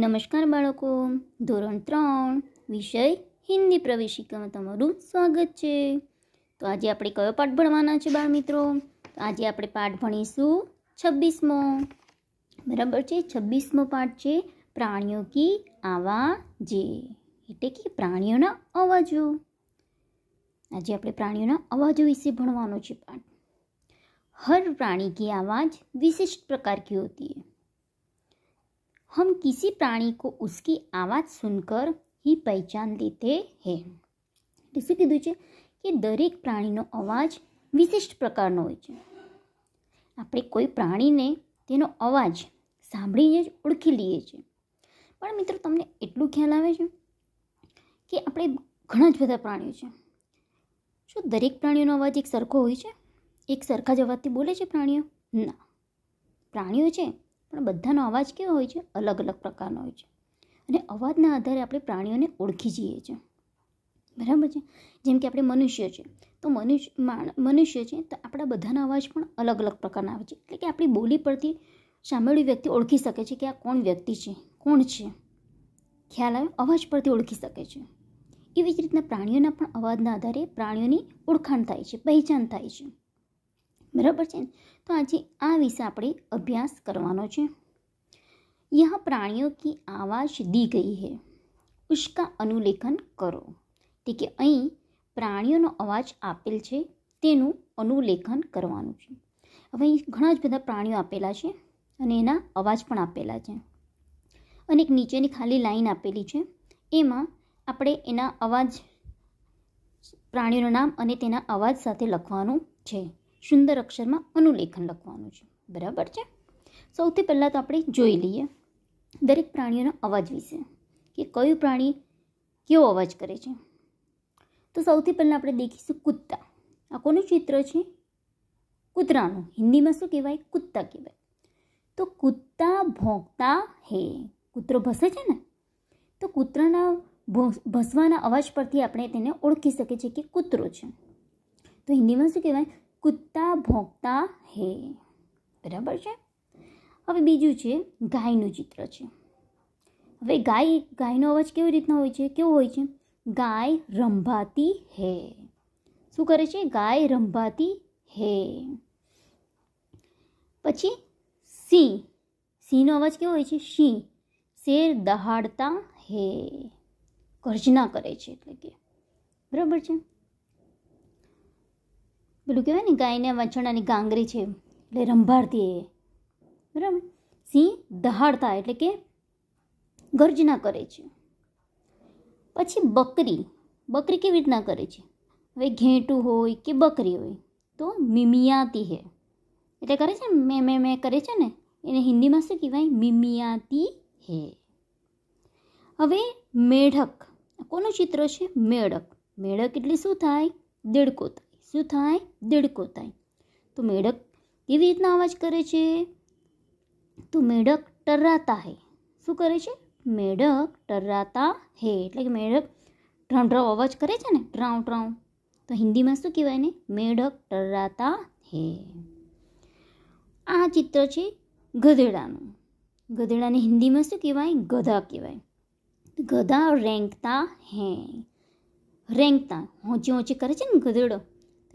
નમસ્કાર બાળકો ધોરણ ત્રણ વિષય હિન્દી પ્રવેશિકામાં તમારું સ્વાગત છે તો આજે આપણે કયો પાઠ ભણવાના છે બાળ મિત્રો તો આજે આપણે પાઠ ભણીશું છવ્વીસમો બરાબર છે છવ્વીસમો પાઠ છે પ્રાણીઓ કી આવા જે એટલે કે પ્રાણીઓના અવાજો આજે આપણે પ્રાણીઓના અવાજો વિશે ભણવાનો છે પાઠ હર પ્રાણી કી આવાજ વિશિષ્ટ પ્રકાર કી હોતી હૈ हम किसी प्राणी को उसकी आवाज़ સુનકર ही પહેચાન લેતે હે ડીસી કીધું છે કે દરેક પ્રાણીનો અવાજ વિશિષ્ટ પ્રકારનો હોય છે આપણે કોઈ પ્રાણીને તેનો અવાજ સાંભળીને જ ઓળખી લઈએ છીએ પણ મિત્રો તમને એટલું ખ્યાલ આવે છે કે આપણે ઘણા જ બધા પ્રાણીઓ છે શું દરેક પ્રાણીઓનો અવાજ એક સરખો હોય છે એક સરખા જ અવાજથી બોલે છે પ્રાણીઓ ના પ્રાણીઓ છે પણ બધાનો અવાજ કેવો હોય છે અલગ અલગ પ્રકારનો હોય છે અને અવાજના આધારે આપણે પ્રાણીઓને ઓળખી જઈએ છીએ બરાબર છે જેમ કે આપણે મનુષ્ય છે તો મનુષ્ય મનુષ્ય છે તો આપણા બધાના અવાજ પણ અલગ અલગ પ્રકારના આવે છે એટલે કે આપણી બોલી પરથી સાંભળ્યું વ્યક્તિ ઓળખી શકે છે કે આ કોણ વ્યક્તિ છે કોણ છે ખ્યાલ આવ્યો અવાજ પરથી ઓળખી શકે છે એવી જ રીતના પ્રાણીઓના પણ અવાજના આધારે પ્રાણીઓની ઓળખાણ થાય છે પહેચાન થાય છે બરાબર છે તો આજે આ વિશે આપણે અભ્યાસ કરવાનો છે યહ પ્રાણીઓ કી આવાજ દી ગઈ હૈ ઉસકા અનુલેખન કરો ઠીક કે અહીં પ્રાણીઓનો અવાજ આપેલ છે તેનું અનુલેખન કરવાનું છે હવે ઘણા જ બધા પ્રાણીઓ આપેલા છે અને એના અવાજ પણ આપેલા છે અને એક નીચેની ખાલી લાઈન આપેલી છે એમાં આપણે એના અવાજ પ્રાણીઓનું નામ અને તેના અવાજ સાથે લખવાનું છે સુંદર અક્ષરમાં અનુલેખન લખવાનું છે બરાબર છે સૌથી પહેલાં તો આપણે જોઈ લઈએ દરેક પ્રાણીઓના અવાજ વિશે કે કયું પ્રાણી કેવો અવાજ કરે છે તો સૌથી પહેલાં આપણે દેખીશું કૂદતા આ કોનું ચિત્ર છે કૂતરાનું હિન્દીમાં શું કહેવાય કૂદતા કહેવાય તો કૂદતા ભોંકતા હે કૂતરો ભસે છે ને તો કૂતરાના ભસવાના અવાજ પરથી આપણે તેને ઓળખી શકીએ છીએ કે કૂતરો છે તો હિન્દીમાં શું કહેવાય कुत्ता भौंकता है बराबर छे अब બીજું છે ગાયનું ચિત્ર છે હવે ગાય ગાયનો અવાજ કેવો રીતનો હોય છે કેવો હોય છે ગાય રંભાતી છે શું કરે છે ગાય રંભાતી છે પછી સિંહ સિંહનો અવાજ કેવો હોય છે સિંહ शेर दहाड़ता है કర్జના કરે છે એટલે કે બરાબર છે પેલું કહેવાય ને ગાયને વંછણાની ગાંગરી છે એટલે રંભાડતી એ બરાબર સિંહ દહાડતા એટલે કે ગર્જના કરે છે પછી બકરી બકરી કેવી રીતના કરે છે હવે ઘેંટું હોય કે બકરી હોય તો મિમિયાતી હે એટલે કરે છે ને મેં મેં મેં કરે છે ને એને હિન્દીમાં શું કહેવાય મિમિયાતી હે હવે મેઢક કોનું ચિત્ર છે મેળક મેળક એટલે શું થાય દેડકો થાય શું થાય દેડકો થાય તો મેઢક કેવી રીતના અવાજ કરે છે તો મેઢક ટર્રાતા હે શું કરે છે મેઢક ટર્રાતા હે એટલે કે મેઢક ડ્રાઉં ડ્રાઉં અવાજ કરે છે ને ડ્રાઉં ડ્રાઉં તો હિન્દીમાં શું કહેવાય ને મેઢક ટર્રાતા હે આ ચિત્ર છે ગધેડાનું ગધેડાને હિન્દીમાં શું કહેવાય ગધા કહેવાય ગધા રેંકતા હે રેંકતા હોંચી હોંચી કરે છે ને ગધેડો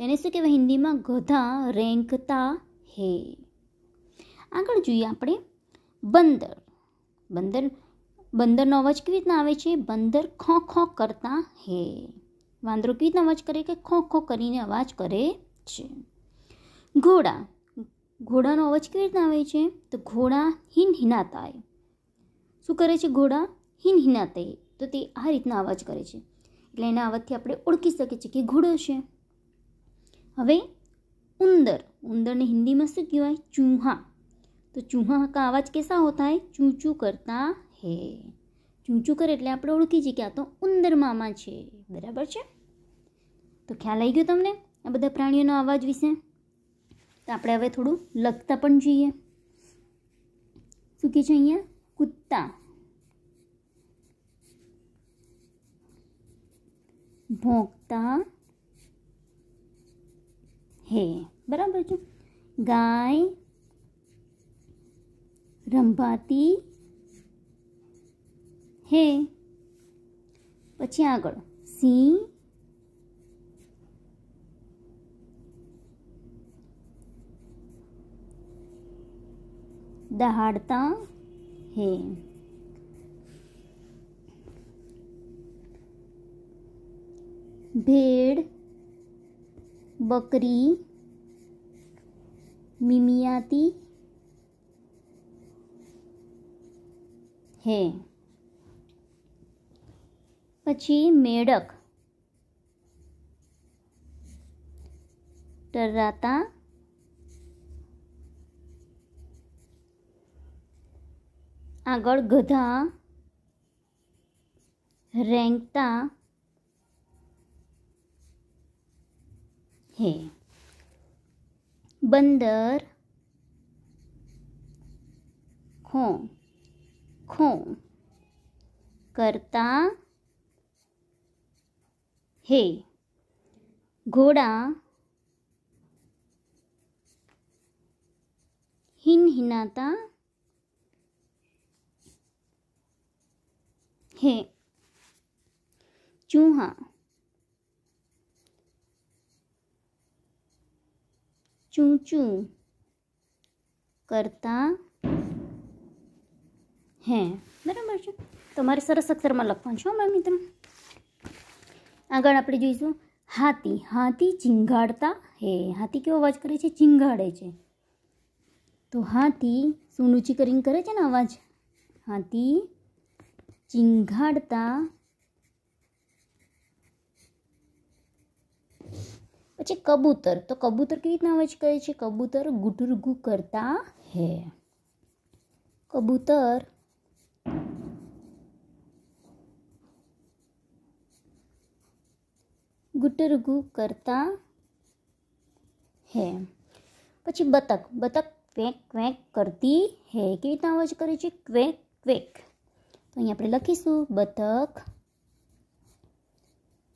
એને શું કહેવાય હિન્દીમાં ગધા રેંકતા હે આગળ જોઈએ આપણે બંદર બંદર બંદરનો અવાજ કેવી રીતના આવે છે બંદર ખો ખો કરતા હે વાંદરો કેવી રીતના અવાજ કરે કે ખો ખો કરીને અવાજ કરે છે ઘોડા ઘોડાનો અવાજ કેવી રીતના આવે છે તો ઘોડા હિન હિનાતાય શું કરે છે ઘોડા હિન હિનાતે તો તે આ રીતના અવાજ કરે છે એટલે એના અવાજથી આપણે ઓળખી શકીએ છીએ કે ઘોડો છે હવે ઉંદર ઉંદરને હિન્દીમાં શું કહેવાય ચૂહા તો ચૂહા કા અવાજ કેસા હોતા હે ચૂંચૂ કરતા હે ચૂંચૂ કરે એટલે આપણે ઓળખી જઈએ કે આ તો ઉંદર મામા છે બરાબર છે તો ખ્યાલ આવી ગયો તમને આ બધા પ્રાણીઓનો અવાજ વિશે તો આપણે હવે થોડું લખતા પણ જોઈએ શું કહે છે અહીંયા કૂદતા ભોંકતા હે બરાબર છે ગાય રંભાતી હે પછી આગળ સિંહ દહાડતા હે ભેડ બકરી મિમિયાતી હે પછી મેળક ટરાતા આગળ ગધા રેંગતા है बंदर खो खो करता है घोड़ा हिनहिनाता है चूहा चूचू करता है बराबर तो मैं सरस अक्षर में लखवा मित्र आग आप जीशू हाथी हाथी चिंगाड़ता है हाथी क्यों अवाज करे चिंगाड़े तो हाथी सुनुची करें करे अवाज हाथी चिंगाड़ता પછી કબૂતર તો કબૂતર કેવી રીતના અવાજ કરે છે કબૂતર ગુટરગુ કરતા હે કબૂતર ગુટરગુ કરતા હે પછી બતક બતક ક્વેક ક્વેક કરતી હે કેવી રીતના અવાજ કરે છે ક્વેક ક્વેક તો અહીં આપણે લખીશું બતક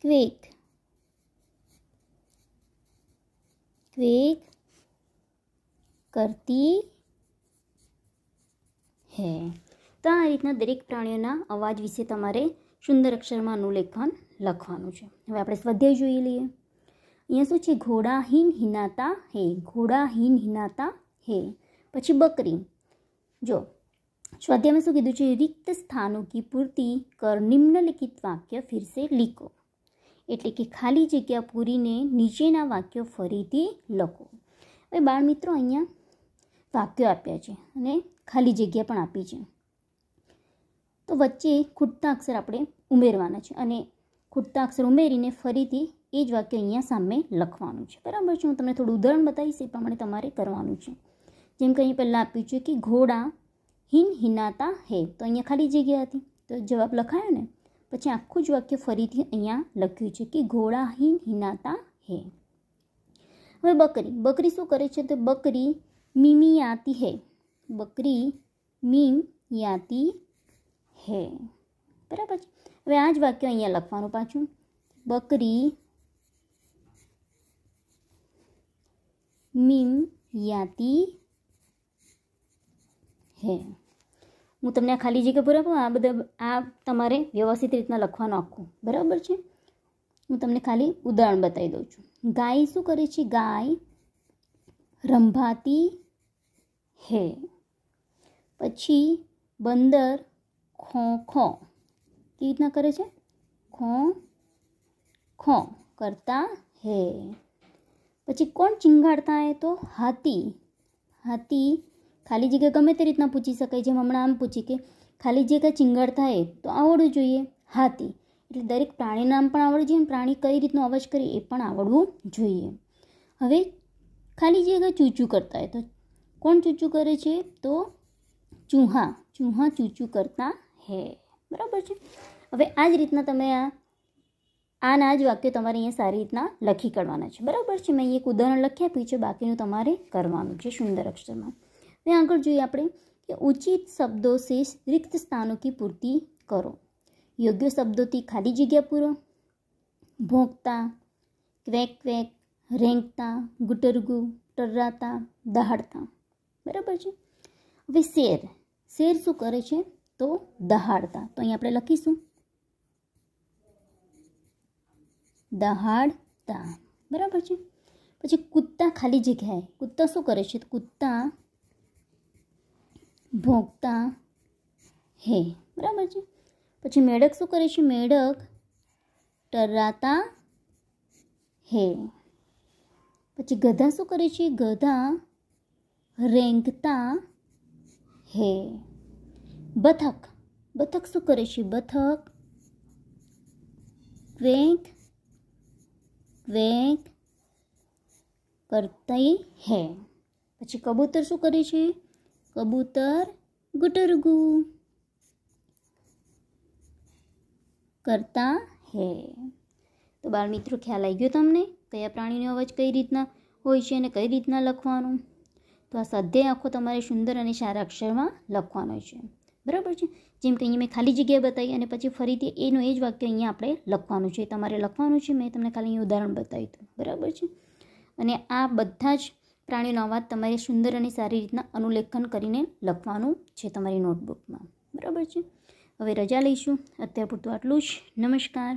ક્વેક वेग કરતી હે તો આ રીતના દરેક પ્રાણીઓના અવાજ વિશે તમારે સુંદર અક્ષરમાં અનુલેખન લખવાનું છે હવે આપણે સ્વાધ્યાય જોઈ લઈએ અહીંયા શું છે ઘોડાહીન હિનાતા હે ઘોડાહીન હિનાતા હે પછી બકરી જો સ્વાધ્યાયમાં શું કીધું છે રિક્ત સ્થાનો કી પૂર્તિ કર નિમ્નલિખિત વાક્ય ફિરસે લીકો એટલે કે ખાલી જગ્યા પૂરીને નીચેના વાક્યો ફરીથી લખો હવે બાળમિત્રો અહીંયા વાક્યો આપ્યા છે અને ખાલી જગ્યા પણ આપી છે તો વચ્ચે ખૂટતા અક્ષર આપણે ઉમેરવાના છે અને ખૂટતા અક્ષર ઉમેરીને ફરીથી એ જ વાક્ય અહીંયા સામે લખવાનું છે બરાબર છે હું તમને થોડું ઉદાહરણ બતાવીશ એ પ્રમાણે તમારે કરવાનું છે જેમ કે અહીં પહેલાં આપ્યું છે કે ઘોડા હિન હિનાતા હે તો અહીંયા ખાલી જગ્યા હતી તો જવાબ લખાયો ને પછી આખું જ વાક્ય ફરીથી અહીંયા લખ્યું છે કે ઘોડાહીન હિનાતા હે હવે બકરી બકરી શું કરે છે તો બકરી મીમી આતી હે બકરી મીમ યાતી હે બરાબર છે હવે આ જ વાક્ય અહીંયા લખવાનું પાછું બકરી મીમ યાતી હે હું તમને આ ખાલી જગ્યા પૂરા આ બધા આ તમારે વ્યવસ્થિત રીતના લખવાનું આખું બરાબર છે હું તમને ખાલી ઉદાહરણ બતાવી દઉં છું ગાય શું કરે છે ગાય રંભાતી હે પછી બંદર ખો ખો કેવી રીતના કરે છે ખો ખો કરતા હે પછી કોણ ચીંગાડતા હે તો હાથી હાથી ખાલી જગ્યા ગમે તે રીતના પૂછી શકાય જેમ હમણાં આમ પૂછી કે ખાલી જગ્યા ચીંગળ થાય તો આવડવું જોઈએ હાથી એટલે દરેક પ્રાણી નામ પણ આવડવું જોઈએ પ્રાણી કઈ રીતનો અવાજ કરે એ પણ આવડવું જોઈએ હવે ખાલી જગ્યા ચૂચું કરતા હોય તો કોણ ચૂચું કરે છે તો ચૂહા ચૂહા ચૂચું કરતા હે બરાબર છે હવે આ જ રીતના તમે આ આના જ વાક્યો તમારે અહીંયા સારી રીતના લખી કાઢવાના છે બરાબર છે મેં એક ઉદાહરણ લખી આપ્યું છે બાકીનું તમારે કરવાનું છે સુંદર અક્ષરમાં ने आगे जो अपने उचित शब्दों से रिक्त स्थानों की पूर्ति करो योग्य शब्दों की खाली जगह पूरो भोंकता क्वेक क्वेक रेंगता गुटरगू टर्राता दहाड़ता बराबर है हमें शेर शेर शू करे छे? तो दहाड़ता तो अँ आप लखीशू दहाड़ता बराबर है पीछे कूत्ता खाली जगह कूत्ता शू करे तो कूत्ता ભોગતા હે બરાબર છે પછી મેળક શું કરે છે મેળક ટરાતા હે પછી ગધા શું કરે છે ગધા રેંગતા હે બથક બથક શું કરે છે બથક ક્વેંક ક્વેંક કરતી હે પછી કબૂતર શું કરે છે કબૂતર ગુટરગું કરતા હે તો બાળ મિત્રો ખ્યાલ આવી ગયો તમને કયા પ્રાણીનો અવાજ કઈ રીતના હોય છે અને કઈ રીતના લખવાનું તો આ સ્વાધ્યાય આખો તમારે સુંદર અને સારા અક્ષરમાં લખવાનો છે બરાબર છે જેમ કે અહીંયા મેં ખાલી જગ્યા બતાવી અને પછી ફરીથી એનું એ જ વાક્ય અહીંયા આપણે લખવાનું છે તમારે લખવાનું છે મેં તમને ખાલી અહીં ઉદાહરણ બતાવ્યું હતું બરાબર છે અને આ બધા જ પ્રાણીનો અવાજ તમારે સુંદર અને સારી રીતના અનુલેખન કરીને લખવાનું છે તમારી નોટબુકમાં બરાબર છે હવે રજા લઈશું અત્યાર પૂરતું આટલું જ નમસ્કાર